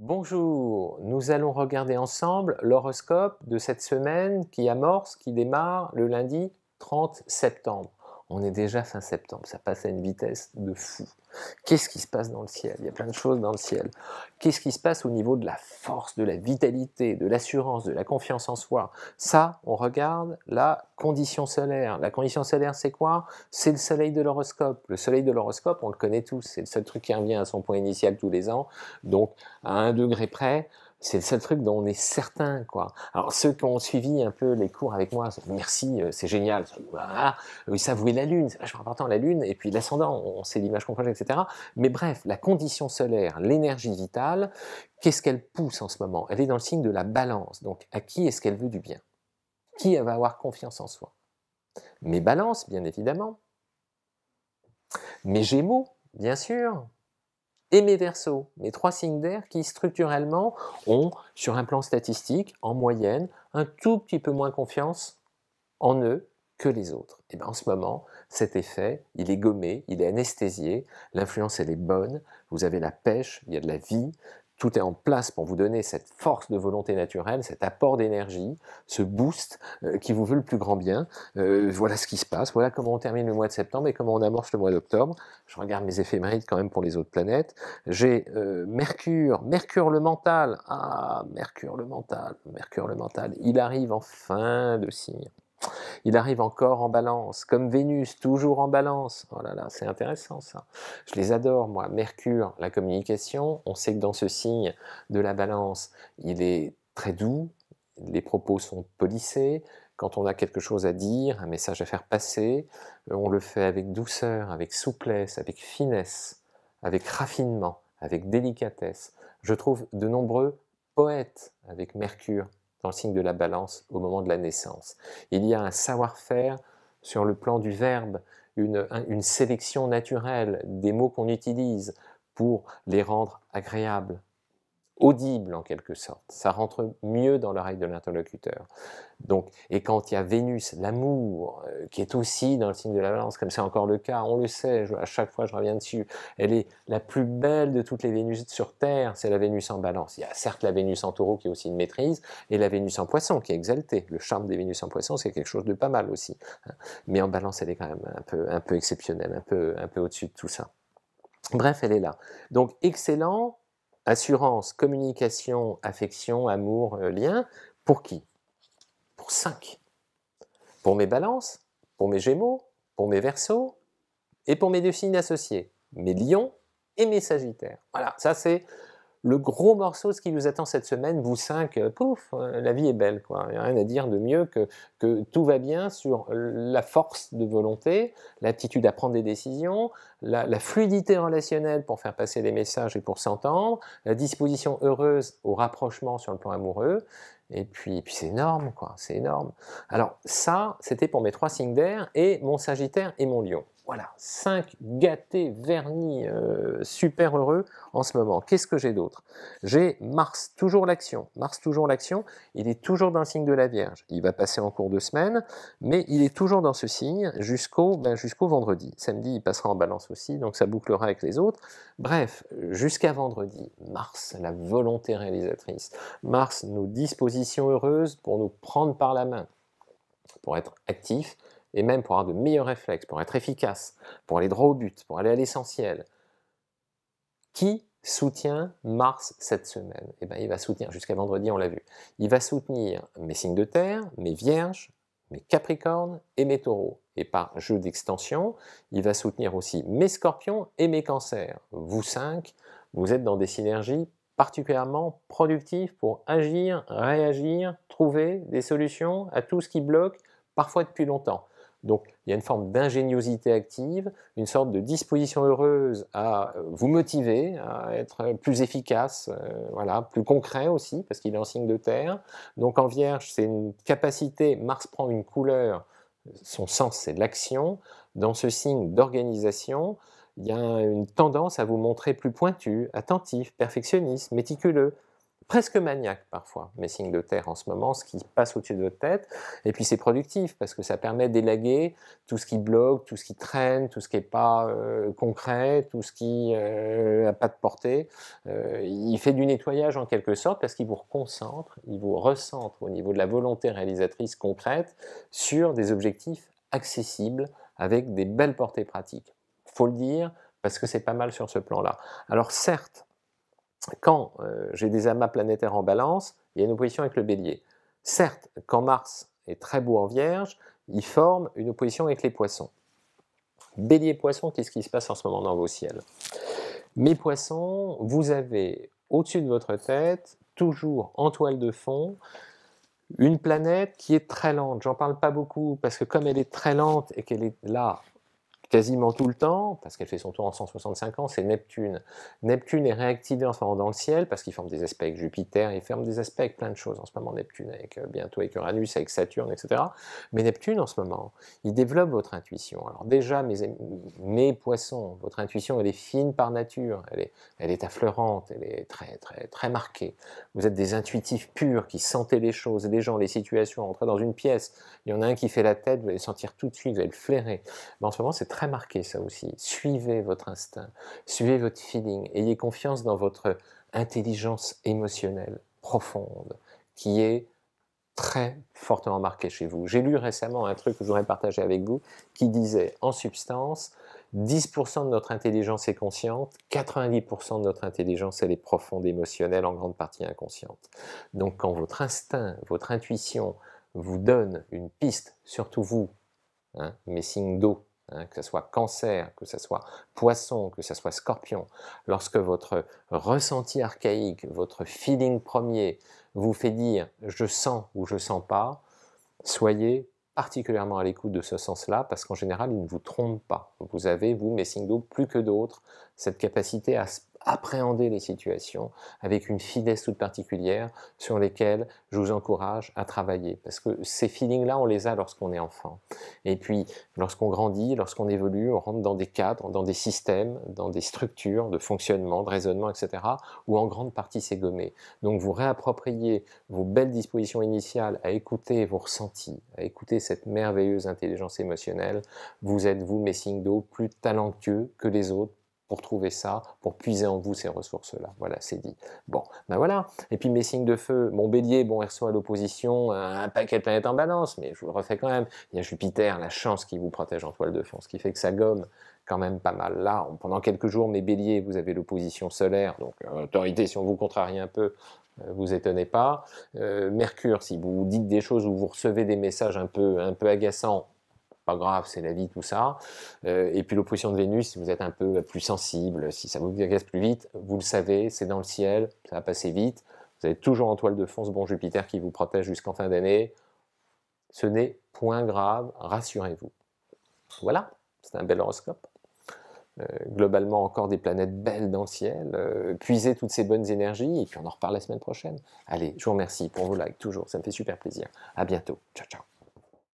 Bonjour, nous allons regarder ensemble l'horoscope de cette semaine qui amorce, qui démarre le lundi 30 septembre. On est déjà fin septembre, ça passe à une vitesse de fou. Qu'est-ce qui se passe dans le ciel Il y a plein de choses dans le ciel. Qu'est-ce qui se passe au niveau de la force, de la vitalité, de l'assurance, de la confiance en soi Ça, on regarde la condition solaire. La condition solaire, c'est quoi C'est le soleil de l'horoscope. Le soleil de l'horoscope, on le connaît tous, c'est le seul truc qui revient à son point initial tous les ans. Donc, à un degré près, c'est le seul truc dont on est certain, quoi. Alors, ceux qui ont suivi un peu les cours avec moi, merci, euh, c'est génial. Ah, oui ils savent la Lune, c'est vachement important, la Lune, et puis l'ascendant, on sait l'image qu'on etc. Mais bref, la condition solaire, l'énergie vitale, qu'est-ce qu'elle pousse en ce moment Elle est dans le signe de la balance, donc à qui est-ce qu'elle veut du bien Qui va avoir confiance en soi Mes balances, bien évidemment. Mes gémeaux, bien sûr, et mes versos, mes trois signes d'air qui structurellement ont, sur un plan statistique, en moyenne, un tout petit peu moins confiance en eux que les autres. Et eh bien en ce moment, cet effet, il est gommé, il est anesthésié, l'influence elle est bonne, vous avez la pêche, il y a de la vie, tout est en place pour vous donner cette force de volonté naturelle, cet apport d'énergie, ce boost euh, qui vous veut le plus grand bien. Euh, voilà ce qui se passe, voilà comment on termine le mois de septembre et comment on amorce le mois d'octobre. Je regarde mes éphémérides quand même pour les autres planètes. J'ai euh, Mercure, Mercure le mental. Ah, Mercure le mental, Mercure le mental. Il arrive en fin de signe. Il arrive encore en balance, comme Vénus, toujours en balance. Oh là c'est intéressant ça. Je les adore, moi. Mercure, la communication, on sait que dans ce signe de la balance, il est très doux, les propos sont polissés, quand on a quelque chose à dire, un message à faire passer, euh, on le fait avec douceur, avec souplesse, avec finesse, avec raffinement, avec délicatesse. Je trouve de nombreux poètes avec Mercure dans le signe de la balance au moment de la naissance. Il y a un savoir-faire sur le plan du verbe, une, sélection naturelle des mots qu'on utilise pour les rendre agréables audible en quelque sorte. Ça rentre mieux dans l'oreille de l'interlocuteur. Donc, et quand il y a Vénus, l'amour, euh, qui est aussi dans le signe de la Balance, comme c'est encore le cas, on le sait, à chaque fois je reviens dessus, elle est la plus belle de toutes les Vénus sur Terre, c'est la Vénus en Balance. Il y a certes la Vénus en Taureau qui est aussi une maîtrise, et la Vénus en Poisson qui est exaltée. Le charme des Vénus en Poisson, c'est quelque chose de pas mal aussi. Hein. Mais en Balance, elle est quand même un peu, un peu exceptionnelle, un peu, un peu au-dessus de tout ça. Bref, elle est là. Donc excellent, assurance, communication, affection, amour, euh, lien, pour qui Pour 5. Pour mes balances, pour mes gémeaux, pour mes versos et pour mes deux signes associés, mes lions et mes sagittaires. Voilà, ça c'est le gros morceau, ce qui nous attend cette semaine, vous cinq, euh, pouf, euh, la vie est belle. Quoi. Il n'y a rien à dire de mieux que, que tout va bien sur la force de volonté, l'aptitude à prendre des décisions, la, fluidité relationnelle pour faire passer les messages et pour s'entendre, la disposition heureuse au rapprochement sur le plan amoureux, et puis, puis c'est énorme, quoi, c'est énorme. Alors ça, c'était pour mes trois signes d'air et mon Sagittaire et mon Lion. Voilà, 5 gâtés, vernis, euh, super heureux en ce moment. Qu'est-ce que j'ai d'autre J'ai Mars, toujours l'action. Mars, toujours l'action. Il est toujours dans le signe de la Vierge. Il va passer en cours de semaine, mais il est toujours dans ce signe jusqu'au ben, vendredi. Samedi, il passera en balance aussi, donc ça bouclera avec les autres. Bref, jusqu'à vendredi, Mars, la volonté réalisatrice. Mars, nos dispositions heureuses pour nous prendre par la main, pour être actifs, et même pour avoir de meilleurs réflexes, pour être efficace, pour aller droit au but, pour aller à l'essentiel. Qui soutient Mars cette semaine Eh bien, il va soutenir, jusqu'à vendredi, on l'a vu, il va soutenir mes signes de terre, mes vierges, mes capricornes et mes taureaux. Et par jeu d'extension, il va soutenir aussi mes scorpions et mes cancers. Vous cinq, vous êtes dans des synergies particulièrement productives pour agir, réagir, trouver des solutions à tout ce qui bloque, parfois depuis longtemps. Donc il y a une forme d'ingéniosité active, une sorte de disposition heureuse à euh, vous motiver, à être plus efficace, euh, voilà, plus concret aussi, parce qu'il est en signe de terre. Donc en vierge, c'est une capacité, Mars prend une couleur, son sens c'est l'action, dans ce signe d'organisation, il y a une tendance à vous montrer plus pointu, attentif, perfectionniste, méticuleux, presque maniaque parfois, mes signes de terre en ce moment, ce qui passe au-dessus de votre tête. Et puis c'est productif parce que ça permet d'élaguer tout ce qui bloque, tout ce qui traîne, tout ce qui n'est pas euh, concret, tout ce qui n'a euh, pas de portée. Euh, il fait du nettoyage en quelque sorte parce qu'il vous reconcentre, il vous recentre au niveau de la volonté réalisatrice concrète sur des objectifs accessibles avec des belles portées pratiques. Faut le dire parce que c'est pas mal sur ce plan-là. Alors certes, quand euh, j'ai des amas planétaires en balance, il y a une opposition avec le bélier. Certes, quand Mars est très beau en vierge, il forme une opposition avec les poissons. Bélier-poisson, qu'est-ce qui se passe en ce moment dans vos ciels Mes poissons, vous avez au-dessus de votre tête, toujours en toile de fond, une planète qui est très lente. J'en parle pas beaucoup parce que comme elle est très lente et qu'elle est là quasiment tout le temps, parce qu'elle fait son tour en 165 ans, c'est Neptune. Neptune est réactivé en ce moment dans le ciel, parce qu'il forme des aspects avec Jupiter, il forme des aspects avec plein de choses en ce moment, Neptune, avec euh, bientôt avec Uranus, avec Saturne, etc. Mais Neptune, en ce moment, il développe votre intuition. Alors déjà, mes, poissons, votre intuition, elle est fine par nature, elle est, elle est affleurante, elle est très, très, très marquée. Vous êtes des intuitifs purs, qui sentez les choses, les gens, les situations, entrer dans une pièce, il y en a un qui fait la tête, vous allez sentir tout de suite, vous allez le flairer. Mais en ce moment, c'est très marqué ça aussi. Suivez votre instinct, suivez votre feeling, ayez confiance dans votre intelligence émotionnelle profonde qui est très fortement marquée chez vous. J'ai lu récemment un truc que voudrais partager avec vous qui disait en substance 10% de notre intelligence est consciente, 90% de notre intelligence, elle est profonde, émotionnelle, en grande partie inconsciente. Donc quand votre instinct, votre intuition vous donne une piste, surtout vous, hein, mes signes d'eau, Hein, que ce soit cancer, que ce soit poisson, que ce soit scorpion, lorsque votre ressenti archaïque, votre feeling premier vous fait dire je sens ou je sens pas, soyez particulièrement à l'écoute de ce sens-là parce qu'en général il ne vous trompe pas. Vous avez, vous, Messingdo, plus que d'autres, cette capacité à appréhender les situations avec une finesse toute particulière sur lesquelles je vous encourage à travailler. Parce que ces feelings-là, on les a lorsqu'on est enfant. Et puis, lorsqu'on grandit, lorsqu'on évolue, on rentre dans des cadres, dans des systèmes, dans des structures de fonctionnement, de raisonnement, etc., où en grande partie c'est gommé. Donc, vous réappropriez vos belles dispositions initiales à écouter vos ressentis, à écouter cette merveilleuse intelligence émotionnelle. Vous êtes, vous, Messingdo, plus talentueux que les autres pour trouver ça, pour puiser en vous ces ressources-là. Voilà, c'est dit. Bon, ben voilà. Et puis mes signes de feu, mon bélier, bon reçoit à l'opposition, un paquet de planètes en balance, mais je vous le refais quand même. Il y a Jupiter, la chance qui vous protège en toile de fond, ce qui fait que ça gomme quand même pas mal. Là, pendant quelques jours, mes béliers, vous avez l'opposition solaire, donc euh, autorité, si on vous contrarie un peu, euh, vous étonnez pas. Euh, Mercure, si vous dites des choses ou vous recevez des messages un peu, un peu agaçants, grave, c'est la vie, tout ça. Euh, et puis l'opposition de Vénus, si vous êtes un peu plus sensible, si ça vous agace plus vite, vous le savez, c'est dans le ciel, ça va passer vite. Vous avez toujours en toile de fond ce bon Jupiter qui vous protège jusqu'en fin d'année. Ce n'est point grave, rassurez-vous. Voilà, c'est un bel horoscope. Euh, globalement, encore des planètes belles dans le ciel. Euh, puisez toutes ces bonnes énergies et puis on en reparle la semaine prochaine. Allez, je vous remercie pour vos likes toujours, ça me fait super plaisir. À bientôt. Ciao, ciao.